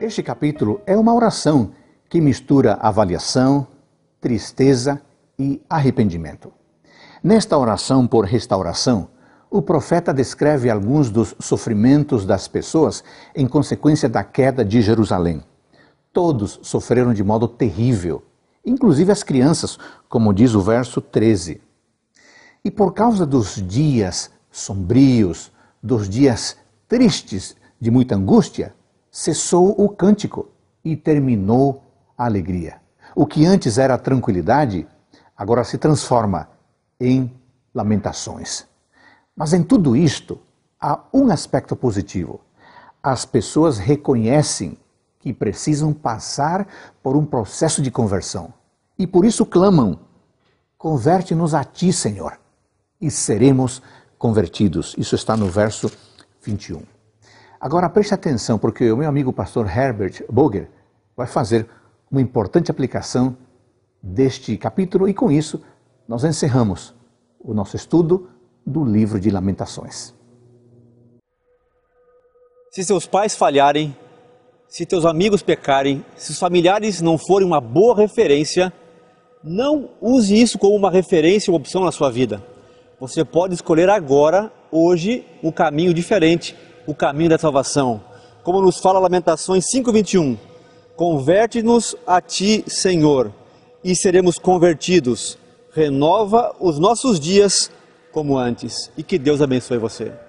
Este capítulo é uma oração que mistura avaliação, tristeza e arrependimento. Nesta oração por restauração, o profeta descreve alguns dos sofrimentos das pessoas em consequência da queda de Jerusalém. Todos sofreram de modo terrível, inclusive as crianças, como diz o verso 13. E por causa dos dias sombrios, dos dias tristes de muita angústia, cessou o cântico e terminou a alegria. O que antes era tranquilidade, agora se transforma em lamentações. Mas em tudo isto, há um aspecto positivo. As pessoas reconhecem que precisam passar por um processo de conversão e por isso clamam: Converte-nos a ti, Senhor, e seremos convertidos. Isso está no verso 21. Agora preste atenção, porque o meu amigo pastor Herbert Boger vai fazer uma importante aplicação deste capítulo e com isso nós encerramos o nosso estudo do livro de Lamentações. Se seus pais falharem, se teus amigos pecarem, se os familiares não forem uma boa referência, não use isso como uma referência ou opção na sua vida. Você pode escolher agora, hoje, um caminho diferente o caminho da salvação. Como nos fala Lamentações 5:21, converte-nos a ti, Senhor, e seremos convertidos. Renova os nossos dias como antes. E que Deus abençoe você.